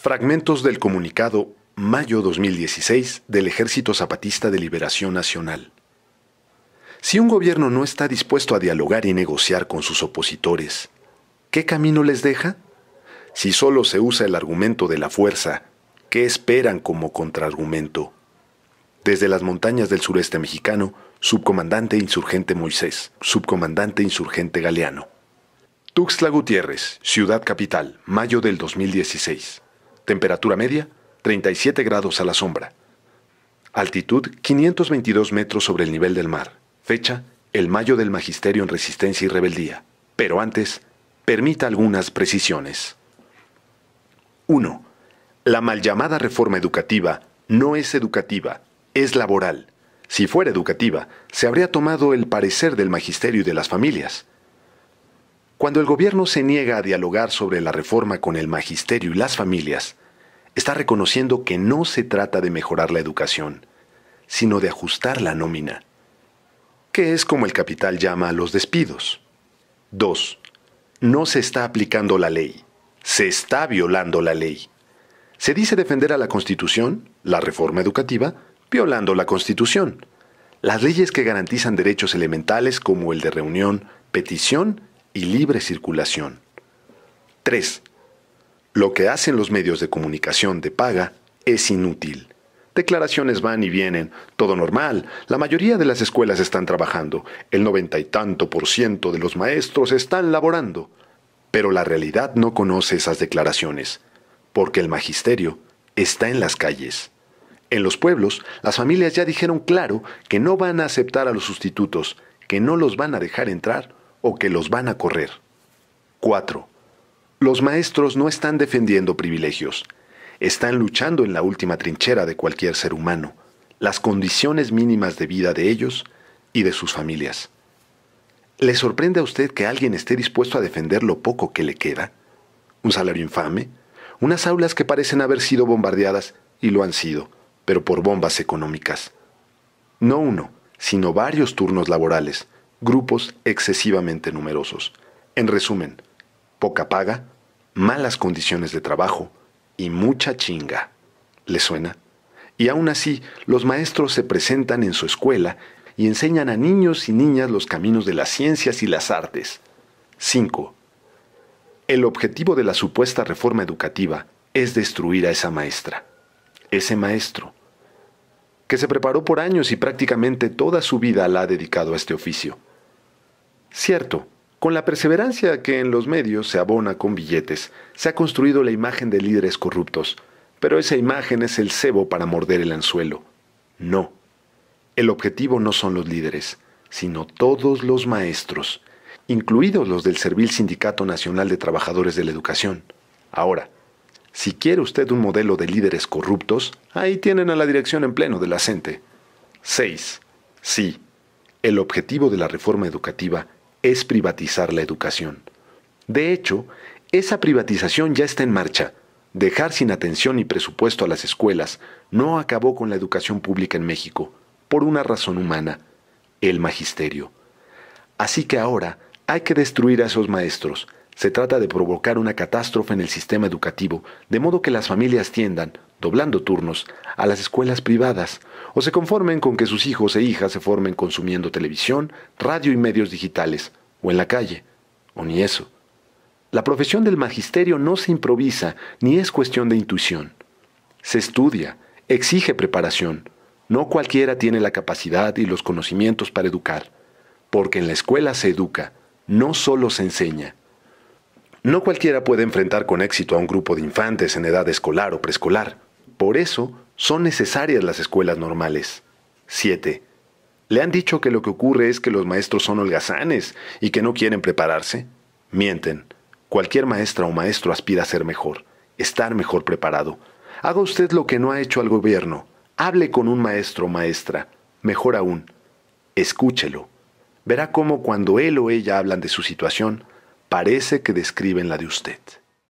Fragmentos del comunicado Mayo 2016 del Ejército Zapatista de Liberación Nacional. Si un gobierno no está dispuesto a dialogar y negociar con sus opositores, ¿qué camino les deja? Si solo se usa el argumento de la fuerza, ¿qué esperan como contraargumento? Desde las montañas del sureste mexicano, subcomandante insurgente Moisés, subcomandante insurgente Galeano. Tuxtla Gutiérrez, Ciudad Capital, mayo del 2016. Temperatura media, 37 grados a la sombra. Altitud, 522 metros sobre el nivel del mar. Fecha, el mayo del Magisterio en Resistencia y Rebeldía. Pero antes, permita algunas precisiones. 1. La mal llamada reforma educativa no es educativa, es laboral. Si fuera educativa, se habría tomado el parecer del magisterio y de las familias. Cuando el gobierno se niega a dialogar sobre la reforma con el magisterio y las familias, está reconociendo que no se trata de mejorar la educación, sino de ajustar la nómina, que es como el capital llama a los despidos. 2. No se está aplicando la ley, se está violando la ley. Se dice defender a la Constitución, la reforma educativa, violando la Constitución, las leyes que garantizan derechos elementales como el de reunión, petición y libre circulación. 3. Lo que hacen los medios de comunicación de paga es inútil. Declaraciones van y vienen, todo normal. La mayoría de las escuelas están trabajando, el noventa y tanto por ciento de los maestros están laborando. Pero la realidad no conoce esas declaraciones, porque el magisterio está en las calles. En los pueblos, las familias ya dijeron claro que no van a aceptar a los sustitutos, que no los van a dejar entrar o que los van a correr. 4. Los maestros no están defendiendo privilegios, están luchando en la última trinchera de cualquier ser humano, las condiciones mínimas de vida de ellos y de sus familias. ¿Le sorprende a usted que alguien esté dispuesto a defender lo poco que le queda? ¿Un salario infame? ¿Unas aulas que parecen haber sido bombardeadas y lo han sido, pero por bombas económicas? No uno, sino varios turnos laborales, grupos excesivamente numerosos. En resumen, poca paga, malas condiciones de trabajo y mucha chinga. ¿Le suena? Y aún así, los maestros se presentan en su escuela y enseñan a niños y niñas los caminos de las ciencias y las artes. 5. El objetivo de la supuesta reforma educativa es destruir a esa maestra, ese maestro, que se preparó por años y prácticamente toda su vida la ha dedicado a este oficio. Cierto, con la perseverancia que en los medios se abona con billetes, se ha construido la imagen de líderes corruptos, pero esa imagen es el cebo para morder el anzuelo. No. El objetivo no son los líderes, sino todos los maestros, incluidos los del Servil Sindicato Nacional de Trabajadores de la Educación. Ahora, si quiere usted un modelo de líderes corruptos, ahí tienen a la dirección en pleno de la CENTE. 6. Sí. El objetivo de la reforma educativa es privatizar la educación. De hecho, esa privatización ya está en marcha. Dejar sin atención y presupuesto a las escuelas no acabó con la educación pública en México, por una razón humana, el magisterio. Así que ahora hay que destruir a esos maestros, se trata de provocar una catástrofe en el sistema educativo, de modo que las familias tiendan, doblando turnos, a las escuelas privadas, o se conformen con que sus hijos e hijas se formen consumiendo televisión, radio y medios digitales, o en la calle, o ni eso. La profesión del magisterio no se improvisa ni es cuestión de intuición. Se estudia, exige preparación. No cualquiera tiene la capacidad y los conocimientos para educar, porque en la escuela se educa, no solo se enseña. No cualquiera puede enfrentar con éxito a un grupo de infantes en edad escolar o preescolar. Por eso son necesarias las escuelas normales. 7. ¿Le han dicho que lo que ocurre es que los maestros son holgazanes y que no quieren prepararse? Mienten. Cualquier maestra o maestro aspira a ser mejor, estar mejor preparado. Haga usted lo que no ha hecho al gobierno. Hable con un maestro o maestra. Mejor aún, escúchelo. Verá cómo cuando él o ella hablan de su situación, parece que describen la de usted.